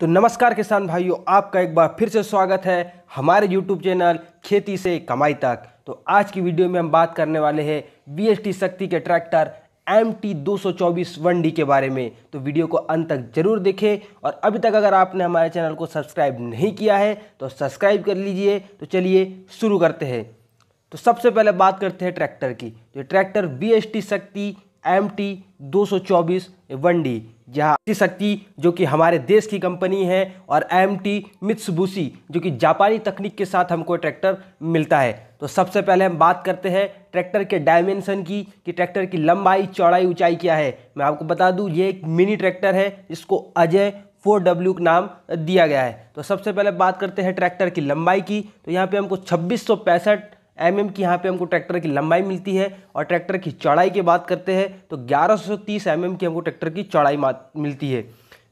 तो नमस्कार किसान भाइयों आपका एक बार फिर से स्वागत है हमारे यूट्यूब चैनल खेती से कमाई तक तो आज की वीडियो में हम बात करने वाले हैं वी शक्ति के ट्रैक्टर एम टी दो सौ चौबीस वन डी के बारे में तो वीडियो को अंत तक जरूर देखें और अभी तक अगर आपने हमारे चैनल को सब्सक्राइब नहीं किया है तो सब्सक्राइब कर लीजिए तो चलिए शुरू करते हैं तो सबसे पहले बात करते हैं ट्रैक्टर की तो tractor V Shakti M T दो सौ चौबीस वन डी यह शक्ति जो कि हमारे देश की कंपनी है और एम टी मित्सबूसी जो कि जापानी तकनीक के साथ हमको ट्रैक्टर मिलता है तो सबसे पहले हम बात करते हैं ट्रैक्टर के डायमेंशन की कि ट्रैक्टर की लंबाई चौड़ाई ऊंचाई क्या है मैं आपको बता दूं ये एक मिनी ट्रैक्टर है जिसको अजय फोर डब्ल्यू का नाम दिया गया है तो सबसे पहले बात करते हैं ट्रैक्टर की लंबाई की तो यहाँ पे हमको छब्बीस सौ पैंसठ एम एम की यहाँ पे हमको ट्रैक्टर की लंबाई मिलती है और ट्रैक्टर की चौड़ाई की बात करते हैं तो 1130 mm की हमको ट्रैक्टर की चौड़ाई मिलती है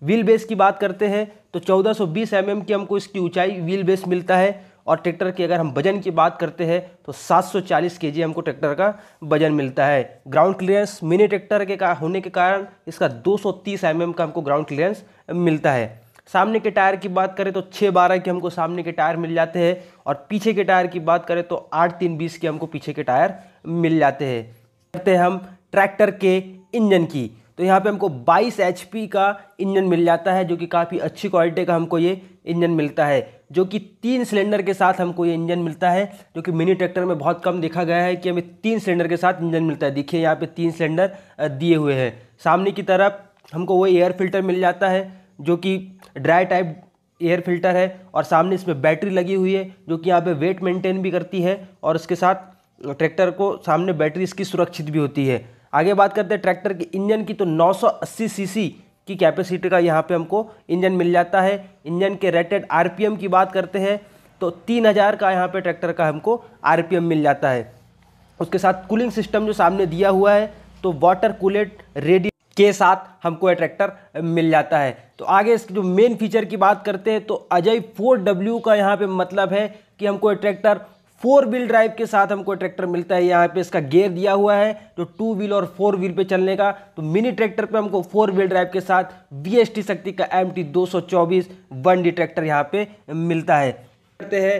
व्हील बेस की बात करते हैं तो 1420 mm की हमको इसकी ऊंचाई व्हील बेस मिलता है और ट्रैक्टर की अगर हम वजन की बात करते हैं तो 740 सौ हमको ट्रैक्टर का वजन मिलता है ग्राउंड क्लियरेंस मिनी ट्रैक्टर के का होने के कारण इसका दो सौ mm का हमको ग्राउंड क्लियरेंस मिलता है सामने के टायर की बात करें तो छः बारह के हमको सामने के टायर मिल जाते हैं और पीछे के टायर की बात करें तो आठ तीन बीस के हमको पीछे के टायर मिल जाते हैं करते हैं हम ट्रैक्टर के इंजन की तो यहाँ पे हमको 22 एच का इंजन मिल जाता है जो कि काफ़ी अच्छी क्वालिटी का हमको ये इंजन मिलता है जो कि तीन सिलेंडर के साथ हमको ये इंजन मिलता है जो कि मिनी ट्रैक्टर में बहुत कम देखा गया है कि हमें तीन सिलेंडर के साथ इंजन मिलता है देखिए यहाँ पे तीन सिलेंडर दिए हुए हैं सामने की तरफ हमको वो एयर फिल्टर मिल जाता है जो कि ड्राई टाइप एयर फिल्टर है और सामने इसमें बैटरी लगी हुई है जो कि यहाँ पे वेट मेंटेन भी करती है और उसके साथ ट्रैक्टर को सामने बैटरी इसकी सुरक्षित भी होती है आगे बात करते हैं ट्रैक्टर के इंजन की तो 980 सीसी की कैपेसिटी का यहाँ पे हमको इंजन मिल जाता है इंजन के रेटेड आरपीएम की बात करते हैं तो 3000 का यहाँ पे ट्रैक्टर का हमको आर मिल जाता है उसके साथ कूलिंग सिस्टम जो सामने दिया हुआ है तो वाटर कूलेट रेडी के साथ हमको अट्रैक्टर मिल जाता है तो आगे इसकी जो मेन फीचर की बात करते हैं तो अजय फोर डब्ल्यू का यहाँ पे मतलब है कि हमको अट्रैक्टर फोर व्हील ड्राइव के साथ हमको ट्रैक्टर मिलता है यहाँ पे इसका गियर दिया हुआ है जो टू व्हील और फोर व्हील पे चलने का तो मिनी ट्रैक्टर पे हमको फोर व्हील ड्राइव के साथ वी शक्ति का एम टी दो सौ चौबीस वन डी ट्रैक्टर यहाँ पे मिलता है करते हैं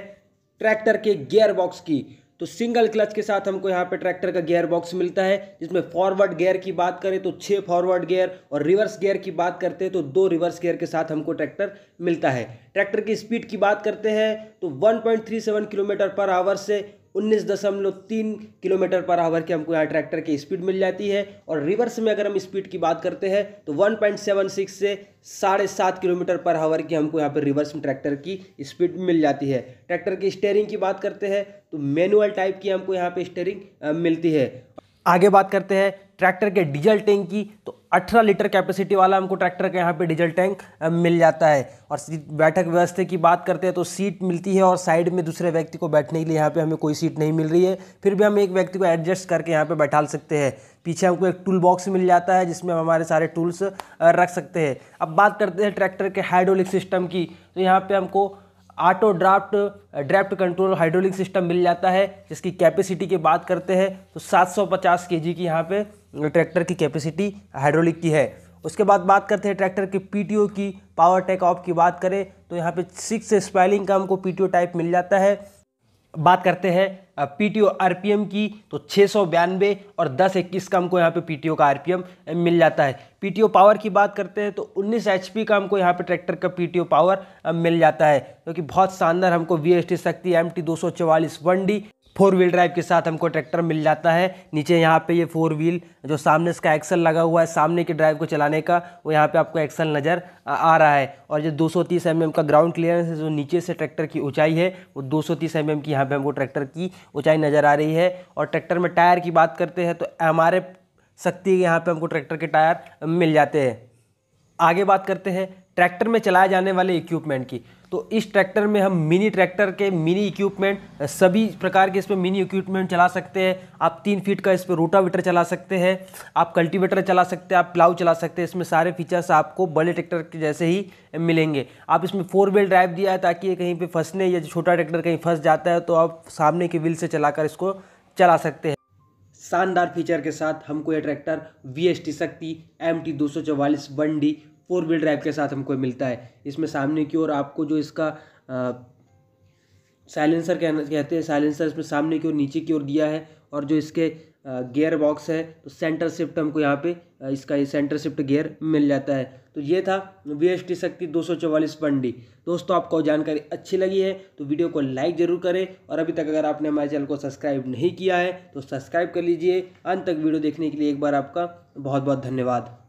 ट्रैक्टर के गियर बॉक्स की तो सिंगल क्लच के साथ हमको यहाँ पे ट्रैक्टर का गियर बॉक्स मिलता है जिसमें फॉरवर्ड गियर की बात करें तो छः फॉरवर्ड गियर और रिवर्स गियर की बात करते हैं तो दो रिवर्स गियर के साथ हमको ट्रैक्टर मिलता है ट्रैक्टर की स्पीड की बात करते हैं तो 1.37 किलोमीटर पर आवर से उन्नीस दशमलव तीन किलोमीटर पर आवर की हमको यहाँ ट्रैक्टर की स्पीड मिल जाती है और रिवर्स में अगर हम स्पीड की बात करते हैं तो वन पॉइंट सेवन सिक्स से साढ़े सात किलोमीटर पर आवर की हमको यहाँ पर रिवर्स में ट्रैक्टर की स्पीड मिल जाती है ट्रैक्टर की स्टेयरिंग की बात करते हैं तो मैनुअल टाइप की हमको यहाँ पर स्टेयरिंग मिलती है आगे बात करते हैं ट्रैक्टर के डीजल टैंक की तो 18 लीटर कैपेसिटी वाला हमको ट्रैक्टर का यहाँ पे डीजल टैंक मिल जाता है और बैठक व्यवस्था की बात करते हैं तो सीट मिलती है और साइड में दूसरे व्यक्ति को बैठने के लिए यहाँ पे हमें कोई सीट नहीं मिल रही है फिर भी हम एक व्यक्ति को एडजस्ट करके यहाँ पर बैठा सकते हैं पीछे हमको एक टूल बॉक्स मिल जाता है जिसमें हम हमारे सारे टूल्स रख सकते हैं अब बात करते हैं ट्रैक्टर के हाइड्रोलिक सिस्टम की तो यहाँ पर हमको auto draft draft control hydraulic system मिल जाता है जिसकी कैपेसिटी की बात करते हैं तो 750 केजी की यहाँ पे ट्रैक्टर की कैपेसिटी हाइड्रोलिक की है उसके बाद बात करते हैं ट्रैक्टर के पीटीओ की पावर टेक ऑफ की बात करें तो यहाँ पे सिक्स स्पाइलिंग का हमको पीटीओ टाइप मिल जाता है बात करते हैं पीटीओ आरपीएम की तो छः सौ बयानबे और दस इक्कीस का हमको यहाँ पे पीटीओ का आरपीएम मिल जाता है पीटीओ पावर की बात करते हैं तो 19 एचपी का हमको यहाँ पे ट्रैक्टर का पीटीओ पावर मिल जाता है क्योंकि तो बहुत शानदार हमको V S T Shakti M T दो सौ चवालीस one D four wheel drive के साथ हमको ट्रैक्टर मिल जाता है नीचे यहाँ पे ये फोर व्हील जो सामने इसका एक्सल लगा हुआ है सामने के ड्राइव को चलाने का वो यहाँ पे आपको एक्सल नज़र आ रहा है और जो 230 सौ mm का ग्राउंड क्लियरेंस है जो नीचे से ट्रैक्टर की ऊंचाई है वो 230 सौ mm की यहाँ पे हमको ट्रैक्टर की ऊँचाई नज़र आ रही है और ट्रैक्टर में टायर की बात करते हैं तो हमारे शक्ति के यहाँ पर हमको ट्रैक्टर के टायर मिल जाते हैं आगे बात करते हैं ट्रैक्टर में चलाए जाने वाले इक्विपमेंट की तो इस ट्रैक्टर में हम मिनी ट्रैक्टर के मिनी इक्विपमेंट सभी प्रकार के इसमें मिनी इक्विपमेंट चला सकते हैं आप तीन फीट का इस पर रोटावेटर चला सकते हैं आप कल्टीवेटर चला सकते हैं आप प्लाउ चला सकते हैं इसमें सारे फीचर्स आपको बड़े ट्रैक्टर के जैसे ही मिलेंगे आप इसमें फोर व्हील ड्राइव दिया है ताकि ये कहीं पर फंसने या छोटा ट्रैक्टर कहीं फंस जाता है तो आप सामने के व्हील से चलाकर इसको चला सकते हैं शानदार फीचर के साथ हमको ये tractor V S T Shakti M T दो सौ चौवालीस one D four wheel drive के साथ हमको मिलता है इसमें सामने की ओर आपको जो इसका साइलेंसर कहना कहते हैं साइलेंसर इसमें सामने की ओर नीचे की ओर दिया है और जो इसके गियर बॉक्स है तो सेंटर शिफ्ट हमको यहाँ पे इसका ये सेंटर शिफ्ट गियर मिल जाता है तो ये था वी एस टी शक्ति दो सौ चौवालीस पंडी दोस्तों आपको जानकारी अच्छी लगी है तो वीडियो को लाइक ज़रूर करें और अभी तक अगर आपने हमारे चैनल को सब्सक्राइब नहीं किया है तो सब्सक्राइब कर लीजिए अंत तक वीडियो देखने के लिए एक बार आपका बहुत बहुत धन्यवाद